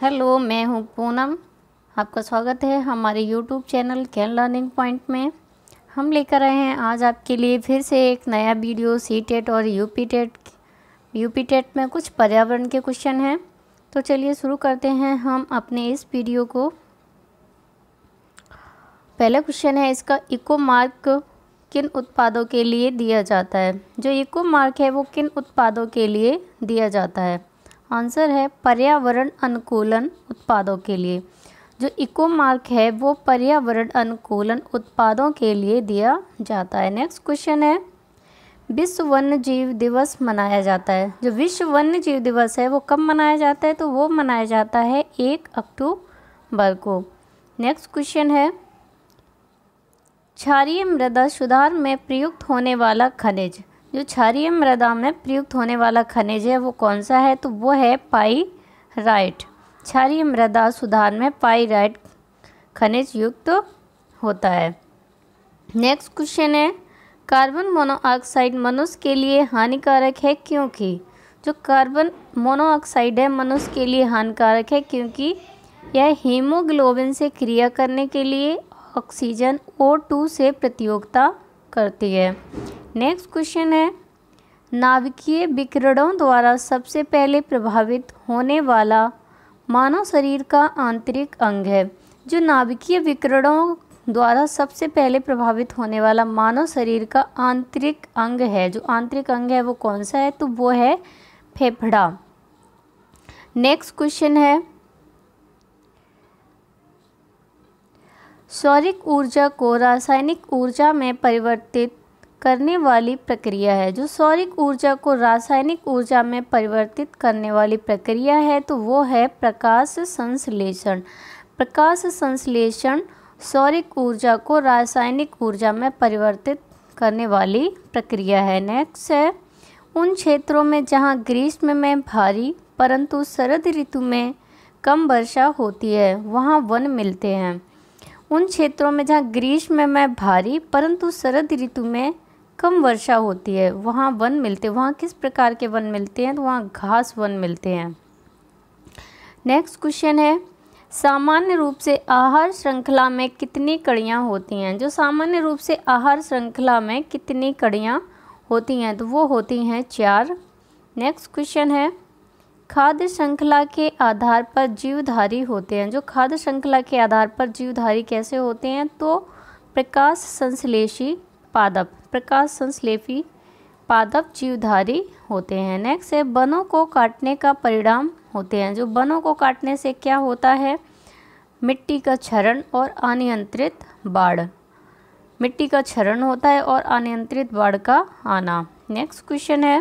hello मैं हूं पूनम आपका स्वागत है हमारे YouTube channel can learning point में हम लेकर आए हैं आज आपके लिए फिर से एक नया वीडियो सी टेट e और U P TET U P TET में कुछ पर्यावरण के क्वेश्चन हैं तो चलिए शुरू करते हैं हम अपने इस वीडियो को पहला क्वेश्चन है इसका इको मार्क किन उत्पादों के लिए दिया जाता है जो इको मार्क है वो किन उत्पादों के लिए दिया जाता है आंसर है पर्यावरण अनुकूलन उत्पादों के लिए जो इको मार्क है वो पर्यावरण अनुकूलन उत्पादों के लिए दिया जाता है नेक्स्ट क्वेश्चन है विश्व वन्य जीव दिवस मनाया जाता है जो विश्व वन्य जीव दिवस है वो कब मनाया जाता है तो वो मनाया जाता है एक अक्टूबर को नेक्स्ट क्वेश्चन है क्षारीय मृदा सुधार में प्रयुक्त होने वाला खनिज जो क्षारीय मृदा में प्रयुक्त होने वाला खनिज है वो कौन सा है तो वो है पाई राइट क्षारीय मृदा सुधार में पाई राइट खनिज युक्त तो होता है नेक्स्ट क्वेश्चन है कार्बन मोनोऑक्साइड मनुष्य के लिए हानिकारक है क्योंकि जो कार्बन मोनोऑक्साइड है मनुष्य के लिए हानिकारक है क्योंकि यह हीमोग्लोबिन से क्रिया करने के लिए ऑक्सीजन ओ टू से प्रतियोगिता करती है नेक्स्ट क्वेश्चन है नाभिकीय विकिरणों द्वारा सबसे पहले प्रभावित होने वाला मानव शरीर का आंतरिक अंग है जो नाभिकीय विकिरणों द्वारा सबसे पहले प्रभावित होने वाला मानव शरीर का आंतरिक अंग है जो आंतरिक अंग है वो कौन सा है तो वो है फेफड़ा नेक्स्ट क्वेश्चन है सौरिक ऊर्जा को रासायनिक ऊर्जा में परिवर्तित करने वाली प्रक्रिया है जो सौरिक ऊर्जा को रासायनिक ऊर्जा में परिवर्तित करने वाली प्रक्रिया है तो वो है प्रकाश संश्लेषण प्रकाश संश्लेषण सौरिक ऊर्जा को रासायनिक ऊर्जा में परिवर्तित करने वाली प्रक्रिया है नेक्स्ट है उन क्षेत्रों में जहाँ ग्रीष्म में भारी परंतु शरद ऋतु में कम वर्षा होती है वहाँ वन मिलते हैं उन क्षेत्रों में जहाँ ग्रीष्म में भारी परंतु शरद ऋतु में कम वर्षा होती है वहाँ वन मिलते हैं वहाँ किस प्रकार के वन मिलते हैं तो वहाँ घास वन मिलते हैं नेक्स्ट क्वेश्चन है सामान्य रूप से आहार श्रृंखला में कितनी कड़ियाँ होती हैं जो सामान्य रूप से आहार श्रृंखला में कितनी कड़ियाँ होती हैं तो वो होती हैं चार नेक्स्ट क्वेश्चन है खाद्य श्रृंखला के आधार पर जीवधारी होते हैं जो खाद्य श्रृंखला के आधार पर जीवधारी कैसे होते हैं तो प्रकाश संश्लेषी पादप प्रकाश संश्लेषी पादप जीवधारी होते हैं नेक्स्ट है बनों को काटने का परिणाम होते हैं जो बनों को काटने से क्या होता है मिट्टी का क्षरण और अनियंत्रित बाढ़ मिट्टी का क्षरण होता है और अनियंत्रित बाढ़ का आना नेक्स्ट क्वेश्चन है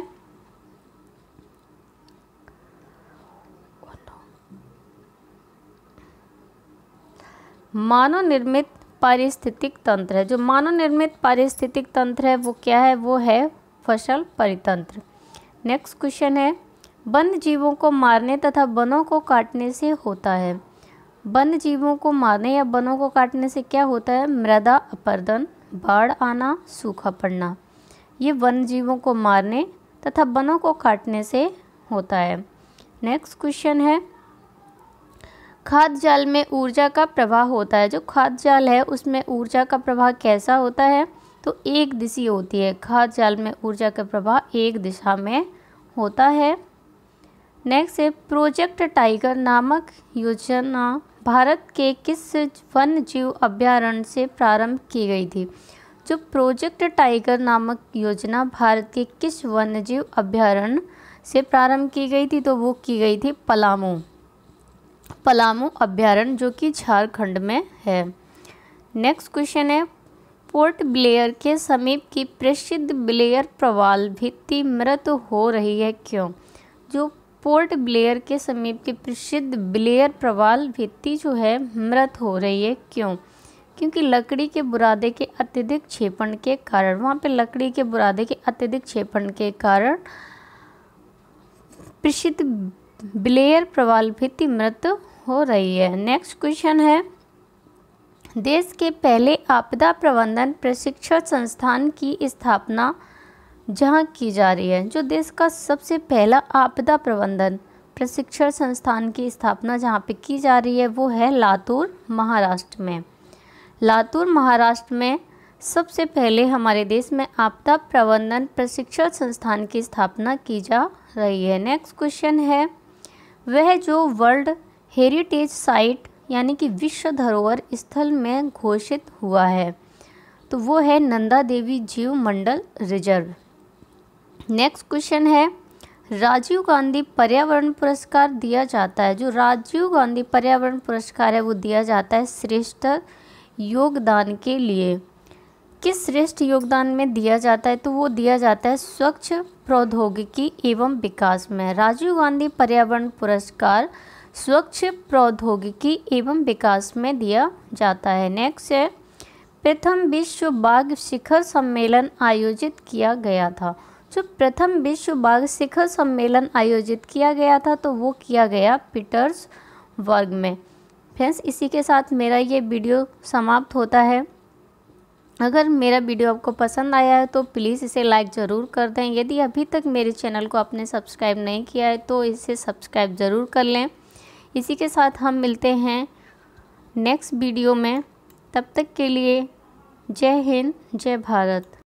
मानव निर्मित पारिस्थितिक तंत्र है जो मानव निर्मित पारिस्थितिक तंत्र है वो क्या है वो है फसल परितंत्र नेक्स्ट क्वेश्चन है वन्य जीवों को मारने तथा वनों को काटने से होता है वन्य जीवों को मारने या वनों को काटने से क्या होता है मृदा अपर्दन बाढ़ आना सूखा पड़ना ये वन्य जीवों को मारने तथा वनों को काटने से होता है नेक्स्ट क्वेश्चन है खाद्य जाल में ऊर्जा का प्रवाह होता है जो खाद जाल है उसमें ऊर्जा का प्रवाह कैसा होता है तो एक दिशी होती है खाद जाल में ऊर्जा का प्रवाह एक दिशा में होता है नेक्स्ट है प्रोजेक्ट टाइगर नामक योजना भारत के किस वन जीव अभ्यारण्य से प्रारंभ की गई थी जो प्रोजेक्ट टाइगर नामक योजना भारत के किस जीव अभ्यारण्य से प्रारंभ की गई थी तो वो की गई थी पलामू पलामू अभ्यारण्य जो कि झारखंड में है नेक्स्ट क्वेश्चन है पोर्ट ब्लेयर के समीप की प्रसिद्ध ब्लेयर प्रवाल भित्ति मृत हो रही है क्यों जो पोर्ट ब्लेयर के समीप की प्रसिद्ध ब्लेयर प्रवाल भित्ति जो है मृत हो रही है क्यों क्योंकि लकड़ी के बुरादे के अत्यधिक क्षेपण के कारण वहाँ पे लकड़ी के बुरादे के अत्यधिक क्षेपण के कारण प्रसिद्ध ब्लेयर प्रवालभित्ति मृत हो रही है नेक्स्ट क्वेश्चन है देश के पहले आपदा प्रबंधन प्रशिक्षण संस्थान की स्थापना जहाँ की जा रही है जो देश का सबसे पहला आपदा प्रबंधन प्रशिक्षण संस्थान की स्थापना जहाँ पे की जा रही है वो है लातूर महाराष्ट्र में लातूर महाराष्ट्र में सबसे पहले हमारे देश में आपदा प्रबंधन प्रशिक्षण संस्थान की स्थापना की जा रही है नेक्स्ट क्वेश्चन है वह जो वर्ल्ड हेरिटेज साइट यानी कि विश्व धरोहर स्थल में घोषित हुआ है तो वो है नंदा देवी जीव मंडल रिजर्व नेक्स्ट क्वेश्चन है राजीव गांधी पर्यावरण पुरस्कार दिया जाता है जो राजीव गांधी पर्यावरण पुरस्कार है वो दिया जाता है श्रेष्ठ योगदान के लिए किस श्रेष्ठ योगदान में दिया जाता है तो वो दिया जाता है स्वच्छ प्रौद्योगिकी एवं विकास में राजीव गांधी पर्यावरण पुरस्कार स्वच्छ प्रौद्योगिकी एवं विकास में दिया जाता है नेक्स्ट है प्रथम विश्व बाघ शिखर सम्मेलन आयोजित किया गया था जो प्रथम विश्व बाघ शिखर सम्मेलन आयोजित किया गया था तो वो किया गया पीटर्स वर्ग में फ्रेंड्स इसी के साथ मेरा ये वीडियो समाप्त होता है अगर मेरा वीडियो आपको पसंद आया है तो प्लीज़ इसे लाइक ज़रूर कर दें यदि अभी तक मेरे चैनल को आपने सब्सक्राइब नहीं किया है तो इसे सब्सक्राइब ज़रूर कर लें इसी के साथ हम मिलते हैं नेक्स्ट वीडियो में तब तक के लिए जय हिंद जय भारत